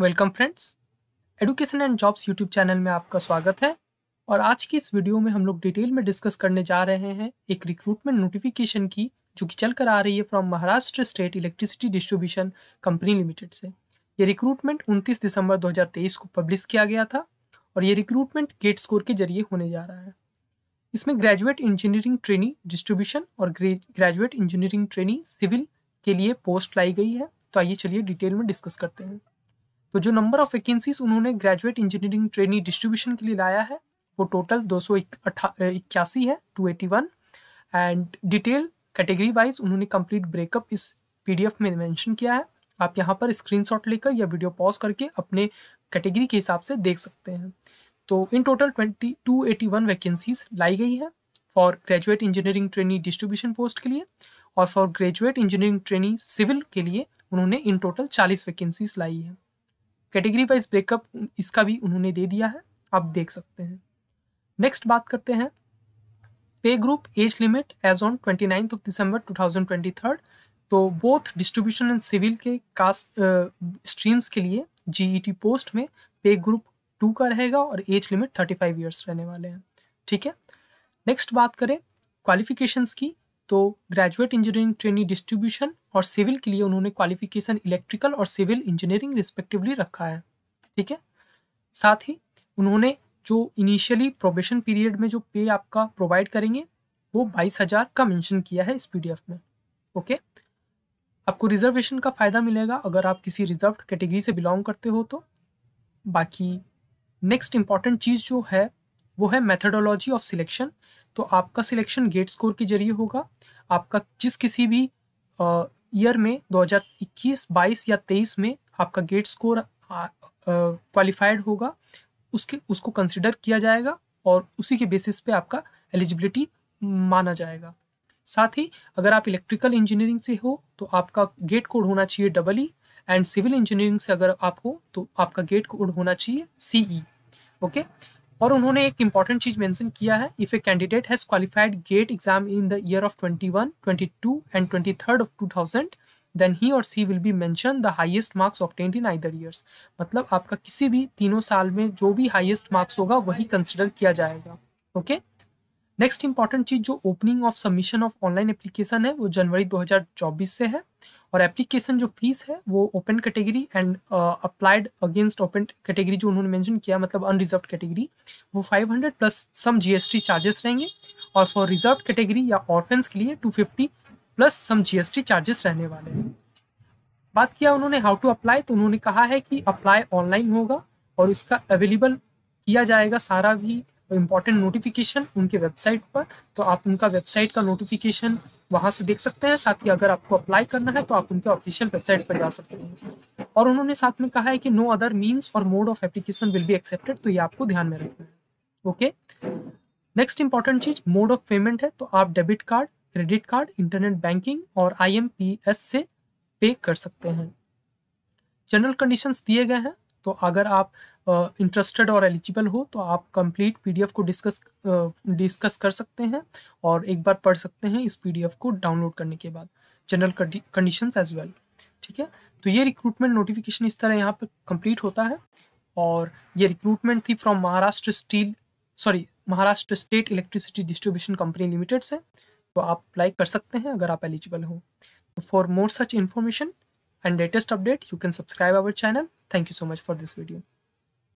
Welcome friends education and jobs YouTube channel में आपका स्वागत है और आज की इस वीडियो में हम लोग डिटेल में डिस्कस करने जा रहे हैं एक रिक्रूटमेंट नोटिफिकेशन की जो कि चल कर आ रही है from Maharashtra state electricity distribution company limited से ये रिक्रूटमेंट 29 दिसंबर 2023 को पब्लिश किया गया था और ये रिक्रूटमेंट गेट स्कोर के जरिए होने जा रहा है इसमें ग्रेजुएट इंजीनियरिंग ट्रेनी डिस्ट्रीब्यूशन और ग्रेजुएट इंजीनियरिंग ट्रेनी सिविल के लिए पोस्ट लाई गई है तो आइए चलिए डिटेल में डिस्कस करते हैं तो जो नंबर ऑफ वैकेंसीज उन्होंने ग्रेजुएट इंजीनियरिंग ट्रेनिंग डिस्ट्रीब्यूशन के लिए लाया है वो टोटल दो सौ इक्यासी है two eighty one and detail category wise उन्होंने कंप्लीट ब्रेकअप इस पीडीएफ में मेंशन किया है आप यहाँ पर स्क्रीनशॉट लेकर या वीडियो पॉज करके अपने कैटेगरी के हिसाब से देख सकते हैं तो इन total twenty two eighty one vacancies लाई गई है for graduate engineering trainee distribution post के लिए और for graduate engineering trainee civil के लिए उन्होंने इन टोटल चालीस वैकेंसीज लाई है कैटेगरी वाइज ब्रेकअप इसका भी उन्होंने दे दिया है आप देख सकते हैं नेक्स्ट बात करते हैं पे group age limit age on twenty ninth of December two thousand twenty third तो बोथ डिस्ट्रीब्यूशन एंड सिविल के कास्ट स्ट्रीम्स के लिए जीईटी पोस्ट e में पे ग्रुप टू का रहेगा और age limit thirty five years रहने वाले हैं ठीक है नेक्स्ट बात करें क्वालिफिकेशंस की तो ग्रेजुएट इंजीनियरिंग ट्रेनिंग डिस्ट्रीब्यूशन और सिविल के लिए उन्होंने क्वालिफिकेशन इलेक्ट्रिकल और सिविल इंजीनियरिंग रिस्पेक्टिवली रखा है ठीक है साथ ही उन्होंने जो इनिशियली प्रोबेशन पीरियड में जो पे आपका प्रोवाइड करेंगे वो बाईस हज़ार का मेंशन किया है इस पी में ओके आपको रिजर्वेशन का फ़ायदा मिलेगा अगर आप किसी रिजर्व कैटेगरी से बिलोंग करते हो तो बाकी नेक्स्ट इंपॉर्टेंट चीज़ जो है वो है मेथडोलॉजी ऑफ सिलेक्शन तो आपका सिलेक्शन गेट स्कोर के जरिए होगा आपका जिस किसी भी ईयर में 2021, 22 या 23 में आपका गेट स्कोर क्वालिफाइड होगा उसके उसको कंसिडर किया जाएगा और उसी के बेसिस पे आपका एलिजिबिलिटी माना जाएगा साथ ही अगर आप इलेक्ट्रिकल इंजीनियरिंग से हो तो आपका गेट कोड होना चाहिए double E and civil engineering से अगर आप हो तो आपका गेट कोड होना चाहिए सी ई ओके और उन्होंने एक इंपॉर्टेंट चीज मेंशन किया है if a candidate has qualified GATE exam in the year of 21, 22 and 23rd of 2000 then he or she will be mention the highest marks obtained in either years मतलब आपका किसी भी तीनों साल में जो भी हाईएस्ट मार्क्स होगा वही कंसिडर किया जाएगा ओके okay? नेक्स्ट इंपॉर्टेंट चीज़ जो opening of submission of online application है वो जनवरी 2024 से है और एप्लीकेशन जो फीस है वो open category and applied against open category जो उन्होंने मेंशन किया मतलब अनरिजर्व कैटेगरी वो 500 प्लस सम जीएसटी चार्जेस रहेंगे और फॉर रिजर्व कैटेगरी या ऑर्फेंस के लिए टू प्लस सम जी चार्जेस रहने वाले हैं बात किया उन्होंने हाउ टू अप्लाई तो उन्होंने कहा है कि अप्लाई ऑनलाइन होगा और उसका अवेलेबल किया जाएगा सारा भी इम्पॉर्टेंट नोटिफिकेशन उनके वेबसाइट पर तो आप उनका वेबसाइट का नोटिफिकेशन वहाँ से देख सकते हैं साथ ही अगर आपको अप्लाई करना है तो आप उनके ऑफिशियल वेबसाइट पर जा सकते हैं और उन्होंने साथ में कहा है कि no other means or mode of application will be accepted तो ये आपको ध्यान में रखना है ओके नेक्स्ट इंपॉर्टेंट चीज मोड ऑफ पेमेंट है तो आप debit card credit card internet banking और आई से पे कर सकते हैं जनरल कंडीशंस दिए गए हैं तो अगर आप इंटरेस्टेड और एलिजिबल हो तो आप कंप्लीट पीडीएफ को डिस्कस डिस्कस कर सकते हैं और एक बार पढ़ सकते हैं इस पीडीएफ को डाउनलोड करने के बाद जनरल कंडीशंस एज वेल ठीक है तो ये रिक्रूटमेंट नोटिफिकेशन इस तरह यहाँ पर कंप्लीट होता है और ये रिक्रूटमेंट थी from Maharashtra steel sorry Maharashtra state electricity distribution company limited से तो आप अप्लाई कर सकते हैं अगर आप एलिजिबल हो तो for more such information and latest update you can subscribe our channel thank you so much for this video